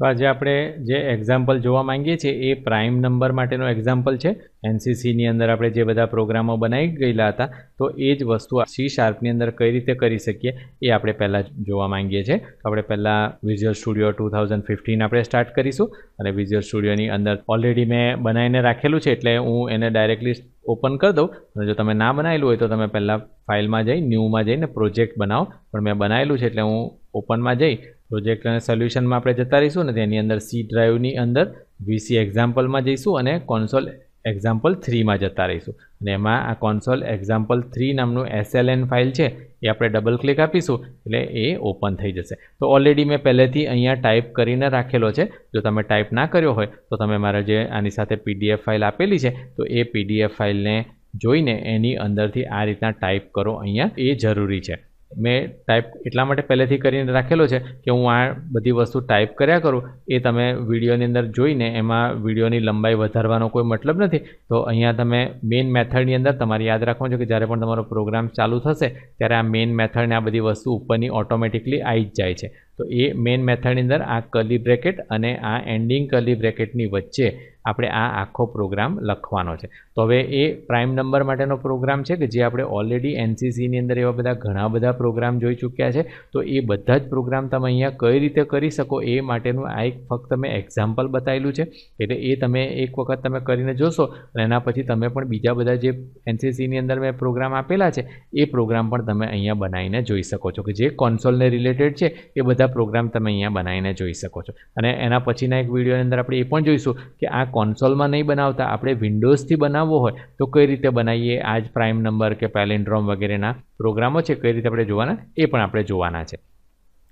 તો આજે આપણે જે એક્ઝામ્પલ જોવા માંગીએ છીએ એ પ્રાઇમ નંબર માટેનો એક્ઝામ્પલ છે એનસીસીની અંદર આપણે જે બધા પ્રોગ્રામો બનાવી ગયેલા હતા તો એ જ વસ્તુ સી શાર્પની અંદર કઈ રીતે કરી શકીએ એ આપણે પહેલાં જોવા માંગીએ છીએ તો આપણે પહેલાં visual studio two thousand fifteen આપણે સ્ટાર્ટ કરીશું અને વિઝ્યુઅલ સ્ટુડિયોની અંદર ઓલરેડી મેં બનાવીને રાખેલું છે એટલે હું એને ડાયરેક્ટલી ઓપન કરી દઉં અને જો તમે ના બનાવેલું હોય તો તમે પહેલાં ફાઇલમાં જઈ ન્યૂમાં જઈને પ્રોજેક્ટ બનાવો પણ મેં બનાવેલું છે એટલે હું ઓપનમાં જઈ પ્રોજેક્ટ અને સોલ્યુશનમાં આપણે જતા રહીશું અને તેની અંદર સી ડ્રાઈવની અંદર વીસી એક્ઝામ્પલમાં જઈશું અને કોન્સોલ એક્ઝામ્પલ થ્રીમાં જતા રહીશું અને એમાં આ કોન્સોલ એક્ઝામ્પલ થ્રી નામનું એસએલએન ફાઇલ છે એ આપણે ડબલ ક્લિક આપીશું એટલે એ ઓપન થઈ જશે તો ઓલરેડી મેં પહેલેથી અહીંયા ટાઈપ કરીને રાખેલો છે જો તમે ટાઈપ ના કર્યો હોય તો તમે મારા જે આની સાથે પીડીએફ ફાઇલ આપેલી છે તો એ પીડીએફ ફાઇલને જોઈને એની અંદરથી આ રીતના ટાઈપ કરો અહીંયા એ જરૂરી છે મેં ટાઈપ એટલા માટે પહેલેથી કરીને રાખેલો છે કે હું આ બધી વસ્તુ ટાઈપ કર્યા કરું એ તમે વિડીયોની અંદર જોઈને એમાં વિડીયોની લંબાઈ વધારવાનો કોઈ મતલબ નથી તો અહીંયા તમે મેઇન મેથડની અંદર તમારે યાદ રાખવાનું છે કે જ્યારે પણ તમારો પ્રોગ્રામ ચાલુ થશે ત્યારે આ મેઇન મેથડને આ બધી વસ્તુ ઉપરની ઓટોમેટિકલી આવી જ જાય છે તો એ મેઇન મેથડની અંદર આ કલી બ્રેકેટ અને આ એન્ડિંગ કલી બ્રેકેટની વચ્ચે આપણે આ આખો પ્રોગ્રામ લખવાનો છે તો હવે એ પ્રાઇમ નંબર માટેનો પ્રોગ્રામ છે કે જે આપણે ઓલરેડી એનસીસીની અંદર એવા બધા ઘણા બધા પ્રોગ્રામ જોઈ ચૂક્યા છે તો એ બધા જ પ્રોગ્રામ તમે અહીંયા કઈ રીતે કરી શકો એ માટેનું આ એક ફક્ત મેં એક્ઝામ્પલ બતાવેલું છે એટલે એ તમે એક વખત તમે કરીને જોશો અને એના પછી તમે પણ બીજા બધા જે એનસીસીની અંદર મેં પ્રોગ્રામ આપેલા છે એ પ્રોગ્રામ પણ તમે અહીંયા બનાવીને જોઈ શકો છો કે જે કોન્સોલને રિલેટેડ છે એ બધા બધા પ્રોગ્રામ તમે અહીંયા બનાવીને જોઈ શકો છો અને એના પછીના એક વિડીયોની અંદર આપણે એ પણ જોઈશું કે આ કોન્સોલમાં નહીં બનાવતા આપણે વિન્ડોઝથી બનાવવો હોય તો કઈ રીતે બનાવીએ આ જ પ્રાઇમ નંબર કે પેલિન્ડ્રોમ વગેરેના પ્રોગ્રામો છે કઈ રીતે આપણે જોવાના એ પણ આપણે જોવાના છે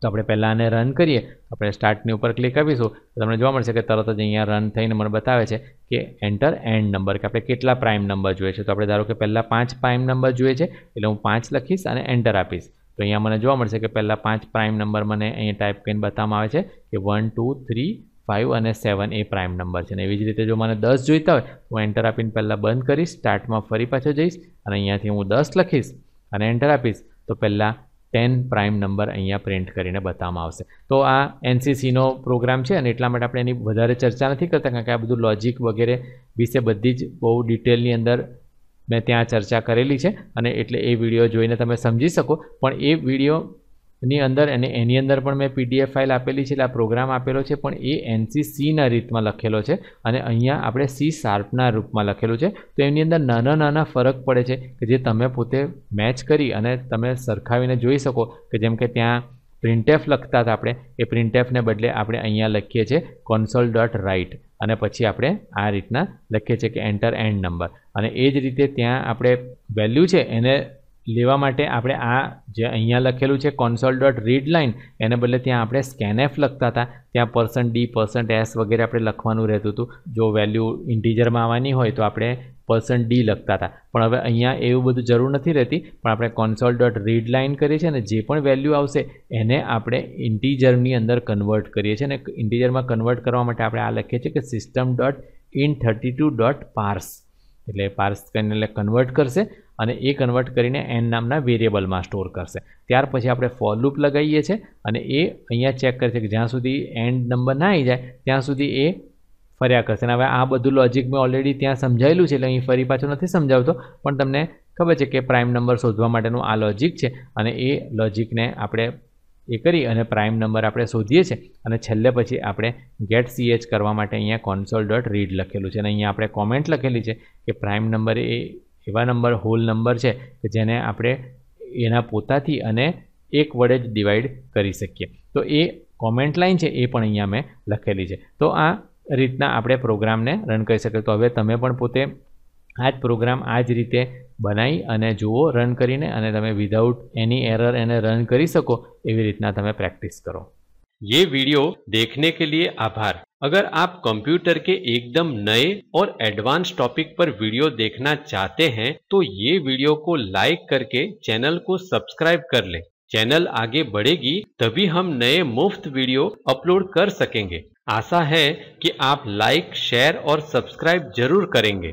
તો આપણે પહેલાં આને રન કરીએ આપણે સ્ટાર્ટની ઉપર ક્લિક આપીશું તો તમને જોવા મળશે કે તરત જ અહીંયા રન થઈને મને બતાવે છે કે એન્ટર એન્ડ નંબર કે આપણે કેટલા પ્રાઇમ નંબર જોઈએ છે તો આપણે ધારો કે પહેલાં પાંચ પ્રાઇમ નંબર જોઈએ છે એટલે હું પાંચ લખીશ અને એન્ટર આપીશ તો અહીંયા મને જોવા મળશે કે પહેલાં પાંચ પ્રાઇમ નંબર મને અહીંયા ટાઈપ કરીને બતાવવામાં આવે છે કે વન ટુ થ્રી ફાઇવ અને સેવન એ પ્રાઇમ નંબર છે અને એવી જ રીતે જો મને દસ જોઈતા હોય તો હું એન્ટર આપીને પહેલાં બંધ કરીશ સ્ટાર્ટમાં ફરી પાછો જઈશ અને અહીંયાથી હું દસ લખીશ અને એન્ટર આપીશ તો પહેલાં ટેન પ્રાઇમ નંબર અહીંયા પ્રિન્ટ કરીને બતાવવામાં આવશે તો આ એનસીસીનો પ્રોગ્રામ છે અને એટલા માટે આપણે એની વધારે ચર્ચા નથી કરતા કારણ કે આ બધું લોજિક વગેરે વિશે બધી જ બહુ ડિટેલની અંદર મેં ત્યાં ચર્ચા કરેલી છે અને એટલે એ વિડીયો જોઈને તમે સમજી શકો પણ એ વિડીયોની અંદર અને એની અંદર પણ મેં પીડીએફ ફાઇલ આપેલી છે એટલે આ પ્રોગ્રામ આપેલો છે પણ એ એનસીસીના રીતમાં લખેલો છે અને અહીંયા આપણે સી શાર્પના રૂપમાં લખેલું છે તો એની અંદર નાના નાના ફરક પડે છે કે જે તમે પોતે મેચ કરી અને તમે સરખાવીને જોઈ શકો કે જેમ કે ત્યાં પ્રિન્ટેફ લખતા હતા આપણે એ પ્રિન્ટેફને બદલે આપણે અહીંયા લખીએ છીએ કોન્સોલ ડોટ રાઇટ અને પછી આપણે આ રીતના લખીએ છીએ કે એન્ટર એન્ડ નંબર અને એ જ રીતે ત્યાં આપણે વેલ્યુ છે એને લેવા માટે આપણે આ જે અહીંયા લખેલું છે કોન્સોલ ડોટ રીડ લાઇન એને બદલે ત્યાં આપણે સ્કેનએફ લખતા હતા ત્યાં પર્સન્ટ ડી પર્સન્ટ એસ વગેરે આપણે લખવાનું રહેતું હતું જો વેલ્યુ ઇન્ટીજરમાં આવવાની હોય તો આપણે પર્સન્ટ ડી લખતા હતા પણ હવે અહીંયા એવું બધું જરૂર નથી રહેતી પણ આપણે કોન્સોલ ડોટ રીડ લાઇન કરીએ છીએ અને જે પણ વેલ્યુ આવશે એને આપણે ઇન્ટીજરની અંદર કન્વર્ટ કરીએ છીએ અને ઇન્ટીજરમાં કન્વર્ટ કરવા માટે આપણે આ લખીએ છીએ કે system dot in thirty two dot parse એટલે પાર્સ કરીને એટલે કન્વર્ટ કરશે અને એ કન્વર્ટ કરીને એન નામના વેરિયેબલમાં સ્ટોર કરશે ત્યાર પછી આપણે ફોલ લૂપ લગાવીએ છીએ અને એ અહીંયા ચેક કરશે કે જ્યાં સુધી એન્ડ નંબર ના આવી જાય ત્યાં સુધી એ ફર્યા કરશે અને હવે આ બધું લોજિક મેં ઓલરેડી ત્યાં સમજાયેલું છે એટલે અહીં ફરી પાછું નથી સમજાવતો પણ તમને ખબર છે કે પ્રાઇમ નંબર શોધવા માટેનું આ લોજિક છે અને એ લોજિકને આપણે એ કરી અને પ્રાઇમ નંબર આપણે શોધીએ છીએ અને છેલ્લે પછી આપણે ગેટ સીએચ કરવા માટે અહીંયા કોન્સોલ ડોટ રીડ લખેલું છે અને અહીંયા આપણે કોમેન્ટ લખેલી છે કે પ્રાઇમ નંબર એ એવા નંબર હોલ નંબર છે કે જેને આપણે એના પોતાથી અને એક વડે જ ડિવાઈડ કરી શકીએ તો એ કોમેન્ટ લાઇન છે એ પણ અહીંયા મેં લખેલી છે તો આ રીતના આપણે પ્રોગ્રામને રન કરી શકીએ તો હવે તમે પણ પોતે આટ પ્રોગ્રામ આ જ રીતે બનાઈ અને જોવો રન કરીને અને તમે વિથઆઉટ એની એરર એને રન કરી શકો એવી રીતના તમે પ્રેક્ટિસ કરો. યે વિડિયો દેખને કે લિયે આભાર. અગર આપ કમ્પ્યુટર કે એકદમ નયે ઓર એડવાન્સ ટોપિક પર વિડિયો દેખના ચાહતે હે તો યે વિડિયો કો લાઈક કરકે ચેનલ કો સબસ્ક્રાઇબ કર લે. ચેનલ આગે બડેગી તભી હમ નયે મુફત વિડિયો અપલોડ કર સકેંગે. આશા હે કે આપ લાઈક, શેર ઓર સબસ્ક્રાઇબ જરૂર કરેંગે.